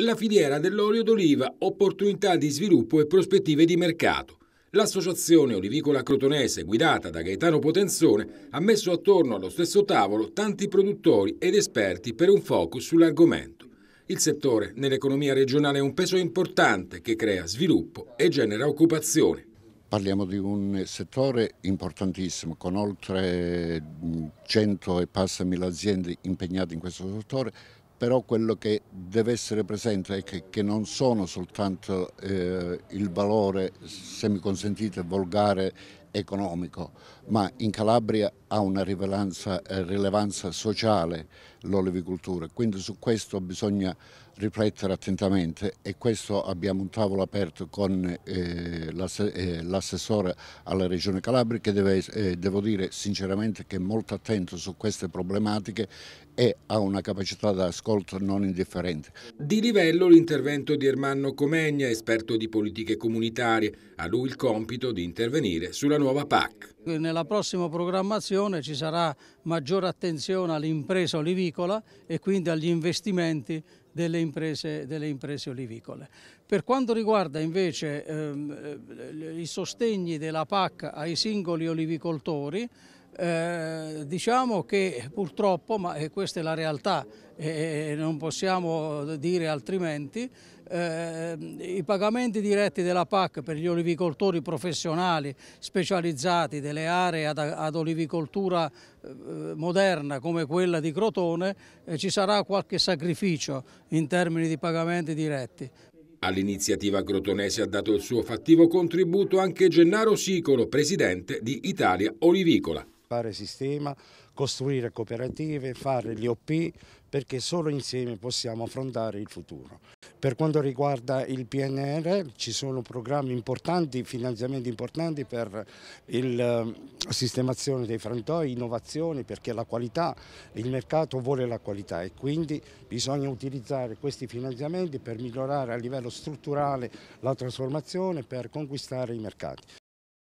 La filiera dell'olio d'oliva, opportunità di sviluppo e prospettive di mercato. L'associazione olivicola crotonese guidata da Gaetano Potenzone ha messo attorno allo stesso tavolo tanti produttori ed esperti per un focus sull'argomento. Il settore nell'economia regionale è un peso importante che crea sviluppo e genera occupazione. Parliamo di un settore importantissimo con oltre 100 mm, e passa mille aziende impegnate in questo settore, però quello che deve essere presente è che, che non sono soltanto eh, il valore, se mi consentite, volgare economico, ma in Calabria ha una rilevanza, eh, rilevanza sociale l'olivicoltura, quindi su questo bisogna riflettere attentamente e questo abbiamo un tavolo aperto con eh, eh l'assessore alla Regione Calabria che deve, eh, devo dire sinceramente che è molto attento su queste problematiche e ha una capacità d'ascolto non indifferente. Di livello l'intervento di Ermanno Comegna, esperto di politiche comunitarie, ha lui il compito di intervenire sulla nuova PAC. Nella prossima programmazione ci sarà maggiore attenzione all'impresa olivicola e quindi agli investimenti delle imprese, delle imprese olivicole. Per quanto riguarda invece ehm, eh, i sostegni della PAC ai singoli olivicoltori, eh, diciamo che purtroppo, ma eh, questa è la realtà e eh, non possiamo dire altrimenti, eh, i pagamenti diretti della PAC per gli olivicoltori professionali specializzati delle aree ad, ad olivicoltura eh, moderna come quella di Crotone ci sarà qualche sacrificio in termini di pagamenti diretti. All'iniziativa crotonese ha dato il suo fattivo contributo anche Gennaro Sicolo, presidente di Italia Olivicola fare sistema, costruire cooperative, fare gli OP perché solo insieme possiamo affrontare il futuro. Per quanto riguarda il PNR ci sono programmi importanti, finanziamenti importanti per la eh, sistemazione dei frantoi, innovazioni perché la qualità, il mercato vuole la qualità e quindi bisogna utilizzare questi finanziamenti per migliorare a livello strutturale la trasformazione, per conquistare i mercati.